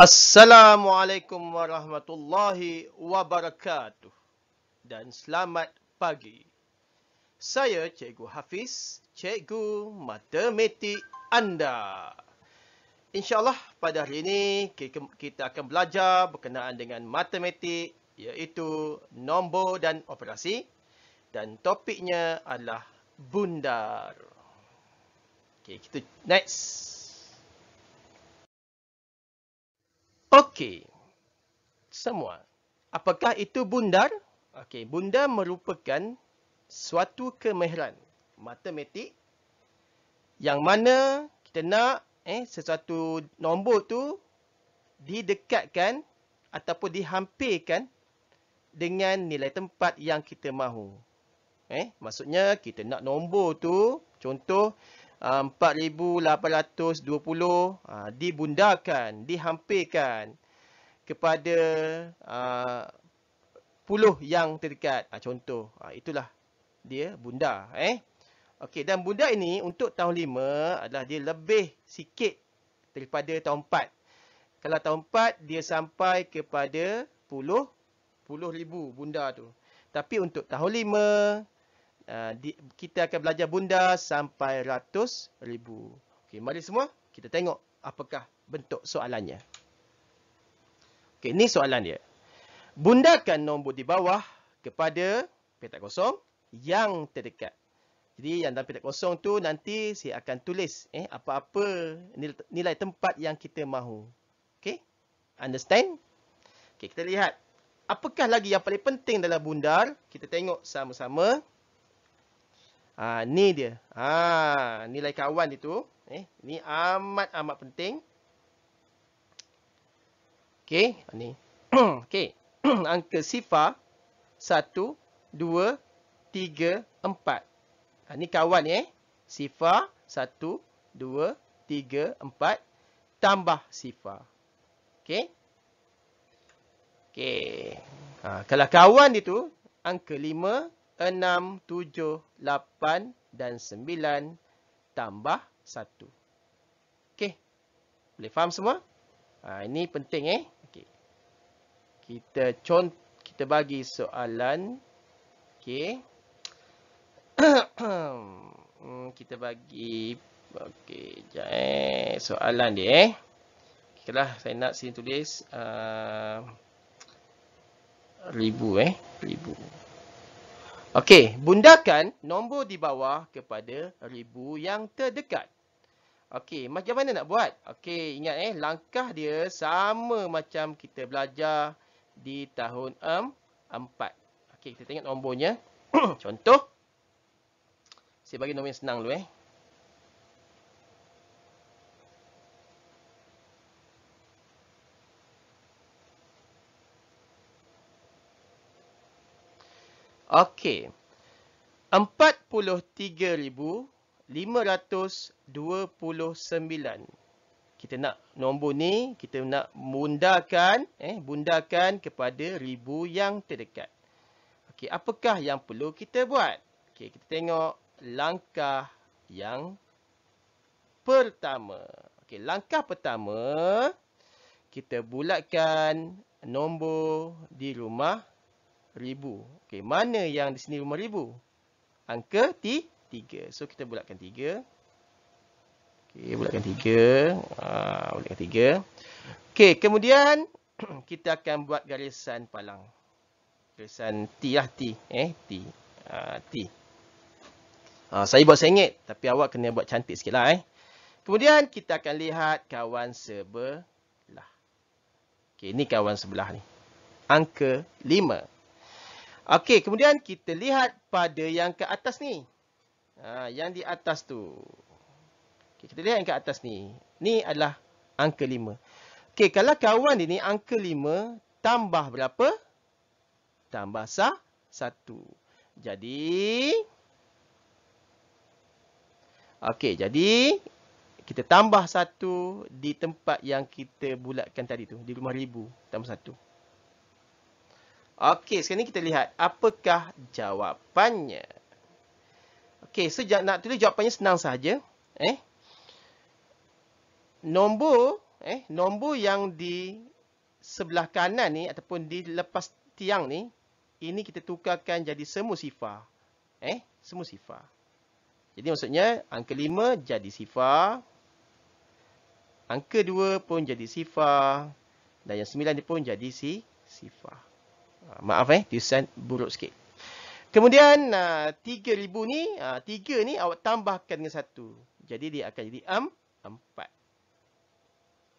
Assalamualaikum warahmatullahi wabarakatuh dan selamat pagi. Saya Cikgu Hafiz, Cikgu Matematik anda. InsyaAllah pada hari ini kita akan belajar berkenaan dengan matematik iaitu nombor dan operasi dan topiknya adalah bundar. Okay, kita next. Okey. Semua. Apakah itu bundar? Okey, bundar merupakan suatu kemahiran matematik yang mana kita nak eh sesuatu nombor tu didekatkan ataupun dihampirkan dengan nilai tempat yang kita mahu. Eh, maksudnya kita nak nombor tu contoh 4820 ah, ah, dibundarkan dihampirkan kepada ah, puluh yang terdekat contoh itulah dia bunda. eh okey dan bunda ini untuk tahun lima adalah dia lebih sikit daripada tahun empat. kalau tahun empat dia sampai kepada puluh puluh ribu bunda tu tapi untuk tahun lima Eh, di, kita akan belajar bunda sampai ratus ribu. Okay, mari semua kita tengok apakah bentuk soalannya. Okay, ini soalan dia. Bundakan nombor di bawah kepada petak kosong yang terdekat. Jadi yang dalam petak kosong tu nanti saya akan tulis eh apa-apa nilai, tempat yang kita mahu. Okay, Understand? Okay, kita lihat. Apakah lagi yang paling penting dalam bundar? Kita tengok sama-sama. Ha, ni dia. Ha, nilai kawan dia tu. Eh, ni amat-amat penting. Okey. Ha, ni. Okey. Angka sifar. Satu. Dua. Tiga. Empat. Ha, ni kawan eh. Sifar. Satu. Dua. Tiga. Empat. Tambah sifar. Okey. Okey. Ha, kalau kawan dia tu. Angka lima. Angka lima. 6, 7, 8 dan 9 tambah 1. Okey. Boleh faham semua? Ha, ini penting eh. Okey. Kita cont kita bagi soalan. Okey. Hmm, kita bagi okey, jap eh. soalan dia eh. Okeylah, saya nak sini tulis uh, ribu eh, ribu. Okey, bundakan nombor di bawah kepada ribu yang terdekat. Okey, macam mana nak buat? Okey, ingat eh, langkah dia sama macam kita belajar di tahun um, 4. Okey, kita tengok nombornya. Contoh. Saya bagi nombor yang senang dulu eh. Okey. 43,529. Kita nak nombor ni, kita nak bundakan, eh, bundakan kepada ribu yang terdekat. Okey, apakah yang perlu kita buat? Okey, kita tengok langkah yang pertama. Okey, langkah pertama, kita bulatkan nombor di rumah ribu. Okey, mana yang di sini lima ribu? Angka T, tiga. So, kita bulatkan tiga. Okey, bulatkan tiga. Ah, bulatkan tiga. Okey, kemudian kita akan buat garisan palang. Garisan T lah, T. Eh, T. Ah, T. Ah, saya buat sengit, tapi awak kena buat cantik sikit lah eh. Kemudian, kita akan lihat kawan sebelah. Okey, ini kawan sebelah ni. Angka lima. Okey, kemudian kita lihat pada yang ke atas ni. Ha, yang di atas tu. Okay, kita lihat yang ke atas ni. Ni adalah angka 5. Okey, kalau kawan ini angka 5 tambah berapa? Tambah sah 1. Jadi... Okey, jadi kita tambah 1 di tempat yang kita bulatkan tadi tu. Di rumah ribu, tambah 1. Okey, sekarang ni kita lihat apakah jawapannya. Okey, so nak tulis jawapannya senang saja. Eh? Nombor eh, nombor yang di sebelah kanan ni ataupun di lepas tiang ni, ini kita tukarkan jadi semu sifar. Eh, semu sifar. Jadi maksudnya angka lima jadi sifar. Angka dua pun jadi sifar. Dan yang sembilan ni pun jadi si sifar. Ah, maaf eh, tulisan buruk sikit. Kemudian, ah, tiga ribu ni, ah, tiga ni awak tambahkan dengan satu. Jadi, dia akan jadi um, empat.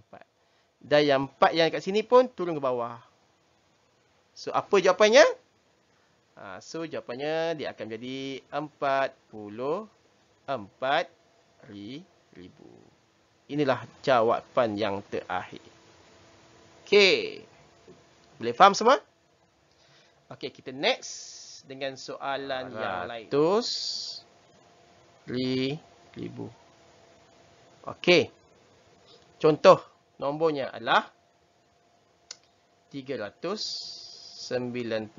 empat. Dan yang empat yang kat sini pun turun ke bawah. So, apa jawapannya? So, jawapannya dia akan jadi empat puluh empat ribu. Inilah jawapan yang terakhir. Okay, Boleh faham semua? Okey, kita next dengan soalan Ratus yang lain. Ratus ribu. Okey. Contoh nombornya adalah 396,481.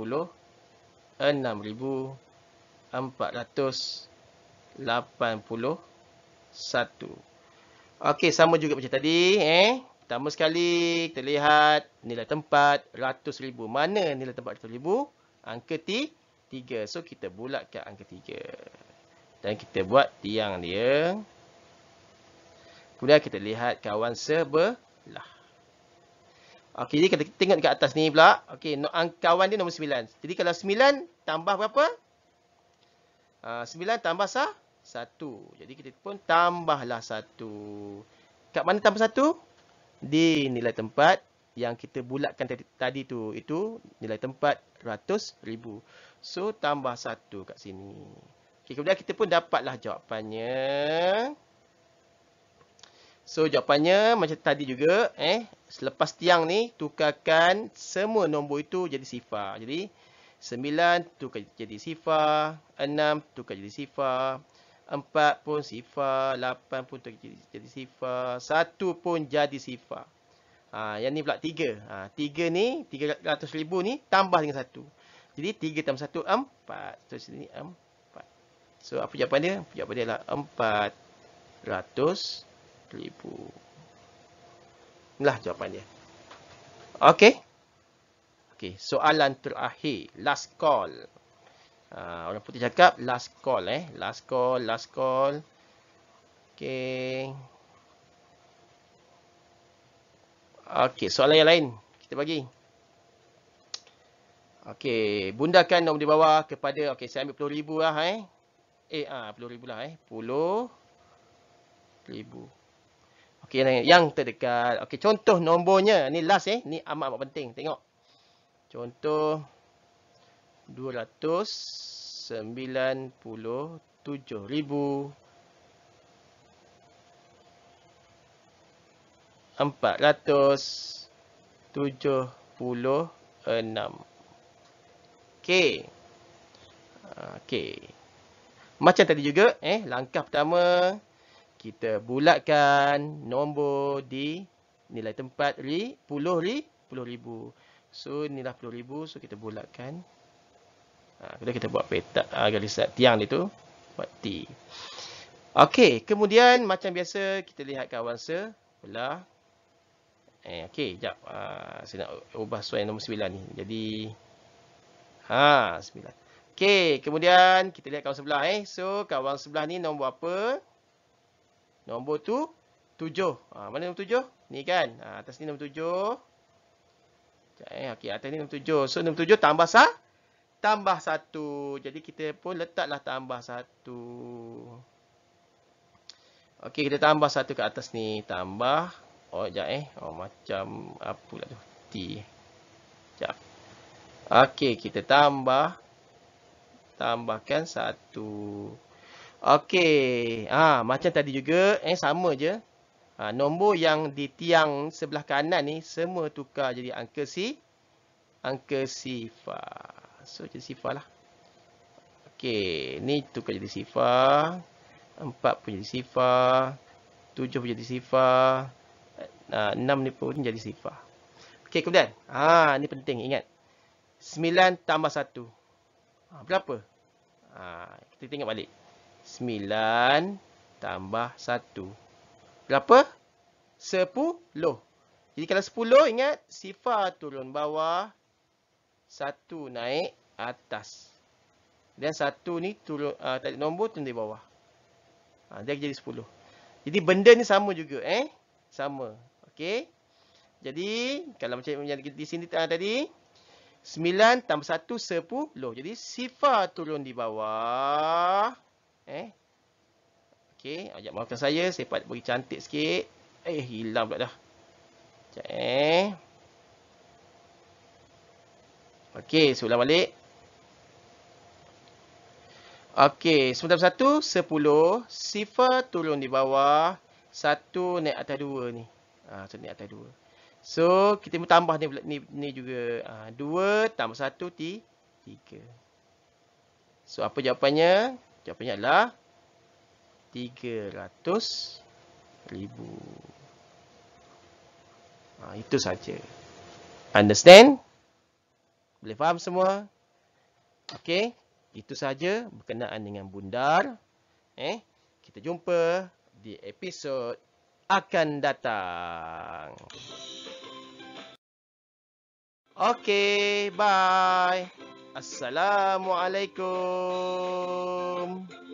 Okey, sama juga macam tadi. Eh? Pertama sekali, kita lihat nilai tempat ratus ribu. Mana nilai tempat ratus ribu? Angka T, tiga. So, kita bulatkan angka tiga. Dan kita buat tiang dia. Kemudian kita lihat kawan sebelah. Okey, jadi kita tengok dekat atas ni pula. Okey, no, kawan dia nombor sembilan. Jadi, kalau sembilan tambah berapa? Ah, sembilan tambah sah? Satu. Jadi, kita pun tambahlah satu. Kat mana tambah Satu. Di nilai tempat yang kita bulatkan tadi, tadi tu itu nilai tempat 100,000. So tambah 1 kat sini. Okey kemudian kita pun dapatlah jawapannya. So jawapannya macam tadi juga eh selepas tiang ni tukarkan semua nombor itu jadi sifar. Jadi 9 tukar jadi sifar, 6 tukar jadi sifar, Empat pun sifar. Lapan pun jadi sifar. Satu pun jadi sifar. Ha, yang ni pula tiga. Ha, tiga ni, tiga ratus ribu ni tambah dengan satu. Jadi tiga tambah satu, empat. So, sini empat. So, apa jawapan dia? Jawapan dia adalah empat ratus ribu. Inilah jawapan dia. Okay. Okay, soalan terakhir. Last call. Uh, orang putih cakap last call eh. Last call, last call. Okay. Okay, soalan yang lain. Kita bagi. Okay, bundakan nombor di bawah kepada, okay, saya ambil RM10,000 lah eh. Eh, ah, RM10,000 lah eh. RM10,000. Okay, yang, yang terdekat. Okay, contoh nombornya. Ni last eh. Ni amat-amat penting. Tengok. Contoh. Contoh. 497,477,476. Okey. Okey. Macam tadi juga, eh langkah pertama, kita bulatkan nombor di nilai tempat ri, puluh ri, puluh ribu. So, nilai puluh ribu. So, kita bulatkan Ha, bila kita buat petak uh, ha, garis tiang itu buat T. Okey, kemudian macam biasa kita lihat kawan se belah. Eh, okey, jap. Uh, saya nak ubah suai nombor 9 ni. Jadi ha, 9. Okey, kemudian kita lihat kawan sebelah eh. So, kawan sebelah ni nombor apa? Nombor tu 7. Ha, mana nombor 7? Ni kan. Ha, atas ni nombor 7. Jap eh, okey, atas ni nombor 7. So, nombor 7 tambah sah tambah satu. Jadi kita pun letaklah tambah satu. Okey, kita tambah satu ke atas ni. Tambah. Oh, sekejap eh. Oh, macam apulah tu. T. Sekejap. Okey, kita tambah. Tambahkan satu. Okey. ah ha, macam tadi juga. Eh, sama je. Ha, nombor yang di tiang sebelah kanan ni semua tukar jadi angka si. Angka sifar. So lah. kan jadi sifar lah Okay Ni tukar jadi sifar Empat pun jadi sifar Tujuh pun jadi sifar ah, enam ni pun jadi sifar Okay kemudian ah Ni penting ingat Sembilan tambah satu. ha, Berapa? Ha, kita tengok balik Sembilan tambah satu. Berapa? Sepuluh. Jadi kalau sepuluh ingat sifar turun bawah satu naik atas. Dan satu ni turun, uh, ah, tak ada nombor, turun di bawah. Ha, dia jadi sepuluh Jadi benda ni sama juga. eh, Sama. Okey. Jadi, kalau macam yang di sini uh, tadi. sembilan tambah 1, 10. Jadi, sifar turun di bawah. Eh, Okey. Ajak maafkan saya. Saya dapat cantik sikit. Eh, hilang pula dah. Sekejap eh. Okey, seulang balik. Okey, sebentar satu, sepuluh. Sifar turun di bawah. Satu naik atas dua ni. Ha, satu naik atas dua. So, kita tambah ni, ni, ni juga. Ha, dua tambah satu, tiga. So, apa jawapannya? Jawapannya adalah tiga ratus ribu. Ah, itu saja. Understand? Boleh faham semua? Okey, itu saja berkenaan dengan bundar. Eh, kita jumpa di episod akan datang. Okey, bye. Assalamualaikum.